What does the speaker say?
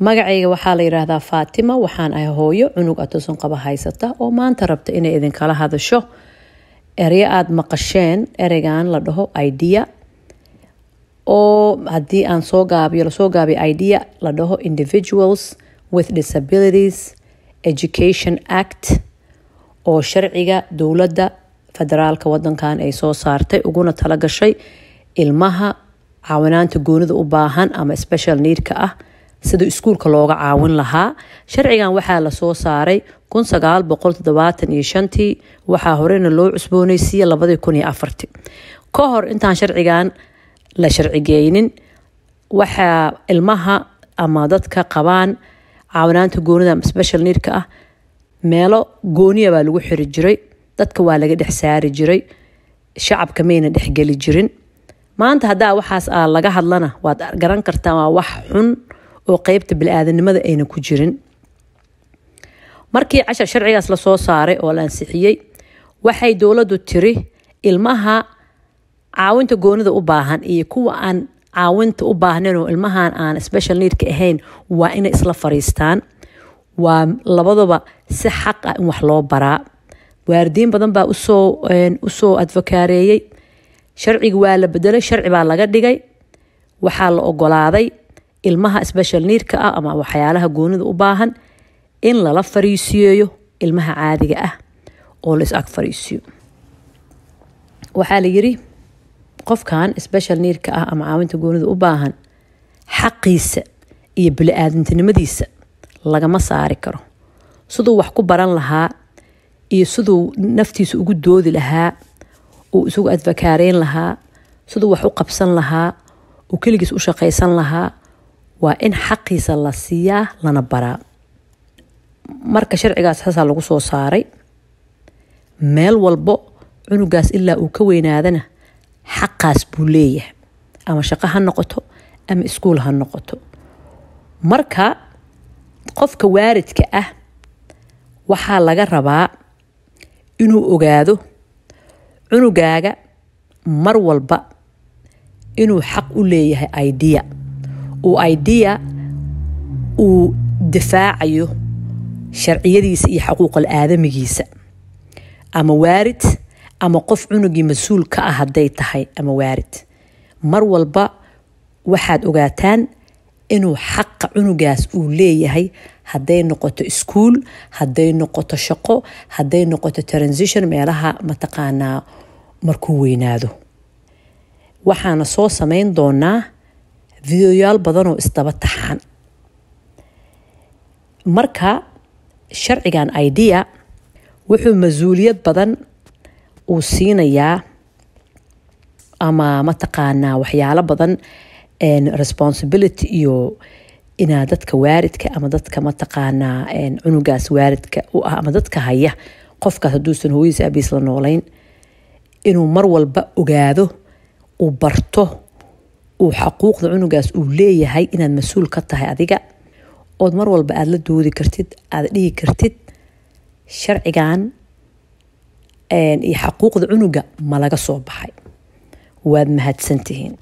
magacayga waxaa la yidhaahdaa faatima waxaan ahay hooyo cunug atoson qaba haysata oo maanta rabta inay idinkala hadasho eryo aada maqasheen ereygan la dhaho idea oo haddii aan soo gaabiyo lasoo gaabiyo idea la dhaho individuals with disabilities education act oo sharciga dowladda federaalka wadankan ay soo saartay uguna talagashay ilmaha caawinaanta goonida u baahan ama special needka ah sida iskuulka looga caawin lahaa sharcigan waxaa lasoo saaray tii waxaa horena loo cusbooneysiiye ka hor intaan sharcigan la sharcigeynin waxaa ilmaha ama dadka qabaan caawinaanta goonida ama niirka ah meelo gooniya baa lagu xiri jiray dadka waa laga dhex saari jiray shacabka mayna dhexgeli jirin maanta haddaa waxaas a laga hadlana waad garan kartaan waa wax xun oo qeybta bili-aadanimada ayna ku jirin markii cashar sharcigaas lasoo saaray oo la ansixiyey waxay dowladdu tiri ilmaha caawinta goonida u baahan iyo kuwa aan caawinta u baahnayn oo ilmahan aan special needka ahayn waa inay isla fariistaan waa labadaba si xaq ah in wax loo baraa waardiin badan baa usoo advokaareeyey sharciga waa la bedelay sharci baa laga dhigay waxaa la ogolaaday ilmaha sbeshal niirka ah ama waxyaalaha goonida u baahan in lala fariisiyeeyo ilmaha caadiga ah oo la is fariisiyo waxaa la yiri qofkan sbeshal niirka ah ama caawinta goonida u baahan xaqiisa iyo bili-aadantinimadiisa lagama saari karo siduu wax ku baran lahaa iyo siduu naftiisa ugu doodi lahaa uu isugu adfakaareyn lahaa siduu wax u qabsan lahaa uu keligiis u shaqaysan lahaa waa in xaqiisa la siiyaa lana baraa marka sharcigaas xasaa lagu soo saaray meel walbo cunugaas ilaa uu ka weynaadana xaqaas buu leeyahay ama shaqo ha noqoto ama iskuul ha noqoto marka qofka waaridka ah waxaa laga rabaa inuu ogaado cunugaaga mar walba inuu xaq u leeyahay idea uu idea uu difaacayo sharciyadiisa iyo xuquuqal aadamigiisa ama waarid ama qof cunugii mas-uul ka ah hadday tahay ama waarid mar walba waxaad ogaataan inuu xaqa cunugaas uu leeyahay hadday noqoto iskuul hadday noqoto shaqo hadday noqoto transition meelaha mataqaanaa markuu weynaado waxaana soo samayn doonaa videoyaal badanoo isdaba taxaan marka sharcigan idea wuxuu mas-uuliyad badan uu siinayaa ama mataqaanaa waxyaalo badan responsibility iyo inaa dadka waaridka ama dadka mataqaanaa cunugaas waaridka u ah ama dadka haya qofkaas hadduusan hooyadiis aabiis la nooleyn inuu mar walba ogaado uu barto uu xaquuqda cunugaas uu leeyahay inaad mas-uul ka tahay adiga ood mar walba aada la doodi kartid aada dhigi kartid sharcigan iyo xaquuqda cunuga ma laga soo baxay waad mahadsantihiin